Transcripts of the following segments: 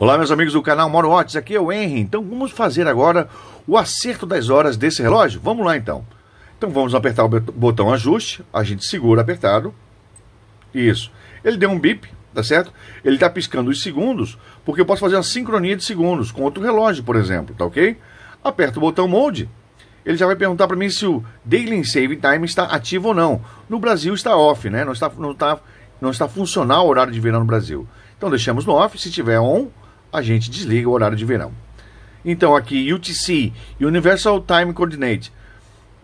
Olá, meus amigos do canal Moro Otis, aqui é o Henry. Então vamos fazer agora o acerto das horas desse relógio? Vamos lá então. Então vamos apertar o botão ajuste, a gente segura apertado. Isso. Ele deu um bip, tá certo? Ele está piscando os segundos, porque eu posso fazer uma sincronia de segundos com outro relógio, por exemplo, tá ok? Aperto o botão mode, ele já vai perguntar para mim se o Daily Save Time está ativo ou não. No Brasil está off, né? Não está, não está, não está funcional o horário de verão no Brasil. Então deixamos no off, se tiver on, a gente desliga o horário de verão. Então, aqui, UTC, Universal Time Coordinate.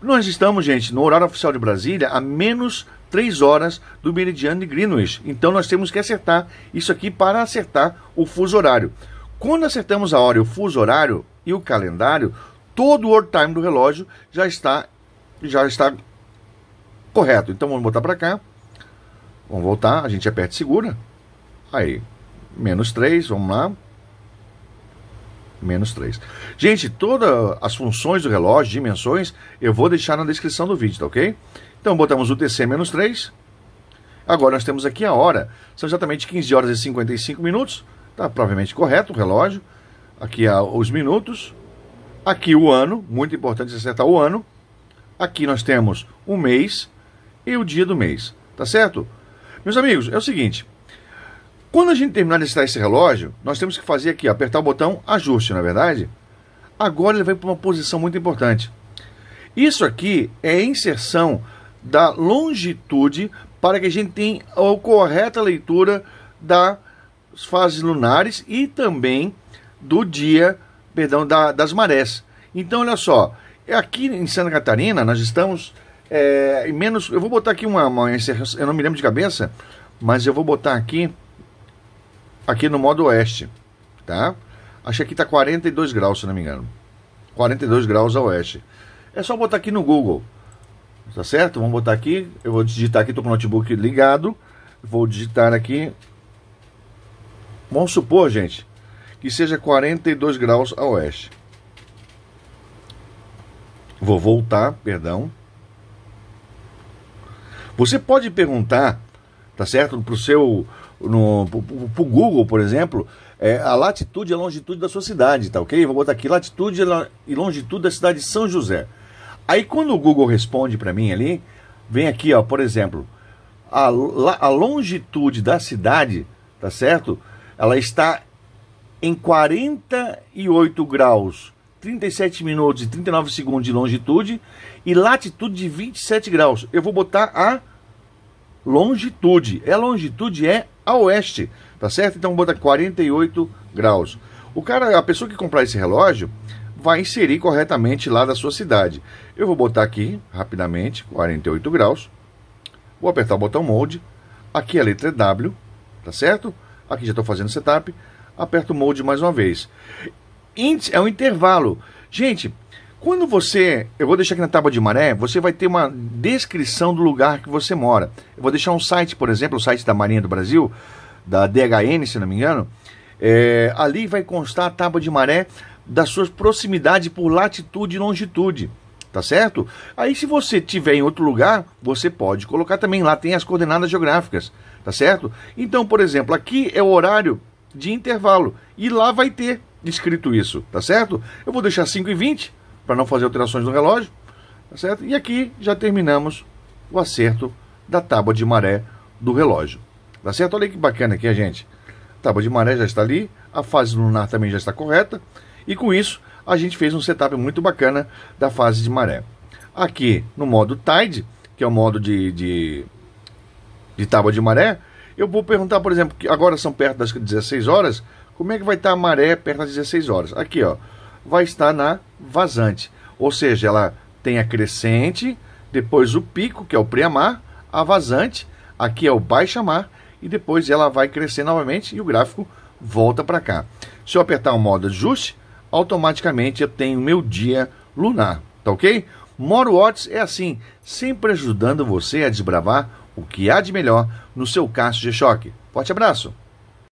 Nós estamos, gente, no horário oficial de Brasília, a menos 3 horas do meridiano de Greenwich. Então, nós temos que acertar isso aqui para acertar o fuso horário. Quando acertamos a hora, o fuso horário e o calendário, todo o world time do relógio já está, já está correto. Então, vamos voltar para cá. Vamos voltar, a gente aperta e segura. Aí, menos 3, vamos lá menos 3. Gente, todas as funções do relógio, dimensões, eu vou deixar na descrição do vídeo, tá ok? Então botamos o TC menos 3. Agora nós temos aqui a hora, são exatamente 15 horas e 55 minutos, tá provavelmente correto o relógio. Aqui ah, os minutos, aqui o ano, muito importante acertar o ano. Aqui nós temos o mês e o dia do mês, tá certo? Meus amigos, é o seguinte, quando a gente terminar de acertar esse relógio, nós temos que fazer aqui, apertar o botão ajuste, na é verdade? Agora ele vai para uma posição muito importante. Isso aqui é a inserção da longitude para que a gente tenha a correta leitura das fases lunares e também do dia, perdão, da, das marés. Então, olha só, aqui em Santa Catarina nós estamos é, menos... Eu vou botar aqui uma, uma inserção, eu não me lembro de cabeça, mas eu vou botar aqui aqui no modo oeste, tá? Acho que aqui tá 42 graus, se não me engano. 42 graus a oeste. É só botar aqui no Google, tá certo? Vamos botar aqui, eu vou digitar aqui, tô com o notebook ligado, vou digitar aqui. Vamos supor, gente, que seja 42 graus a oeste. Vou voltar, perdão. Você pode perguntar, tá certo, pro seu no, pro, pro Google, por exemplo, é a latitude e a longitude da sua cidade, tá ok? Vou botar aqui latitude e longitude da cidade de São José. Aí quando o Google responde para mim ali, vem aqui, ó, por exemplo, a, a longitude da cidade, tá certo? Ela está em 48 graus, 37 minutos e 39 segundos de longitude e latitude de 27 graus. Eu vou botar a longitude. A é longitude é a oeste, tá certo? Então bota 48 graus. O cara, a pessoa que comprar esse relógio, vai inserir corretamente lá da sua cidade. Eu vou botar aqui rapidamente 48 graus. Vou apertar o botão Mode. Aqui é a letra é W, tá certo? Aqui já estou fazendo setup. Aperto o Mode mais uma vez. É um intervalo. Gente, quando você, eu vou deixar aqui na tábua de maré, você vai ter uma descrição do lugar que você mora. Eu vou deixar um site, por exemplo, o site da Marinha do Brasil, da DHN, se não me engano. É, ali vai constar a tábua de maré das suas proximidades por latitude e longitude tá certo? Aí se você tiver em outro lugar, você pode colocar também lá tem as coordenadas geográficas, tá certo? Então, por exemplo, aqui é o horário de intervalo e lá vai ter escrito isso, tá certo? Eu vou deixar 5 e 20 para não fazer alterações no relógio, tá certo? E aqui já terminamos o acerto da tábua de maré do relógio, tá certo? Olha que bacana aqui, gente. A tábua de maré já está ali, a fase lunar também já está correta, e com isso a gente fez um setup muito bacana da fase de maré. Aqui no modo Tide, que é o modo de, de, de tábua de maré, eu vou perguntar, por exemplo, que agora são perto das 16 horas, como é que vai estar a maré perto das 16 horas? Aqui, ó, vai estar na vazante. Ou seja, ela tem a crescente, depois o pico, que é o preamar, a vazante, aqui é o mar e depois ela vai crescer novamente e o gráfico volta para cá. Se eu apertar o modo ajuste, automaticamente eu tenho meu dia lunar, tá ok? Moro Watts é assim, sempre ajudando você a desbravar o que há de melhor no seu caixa de choque. Forte abraço!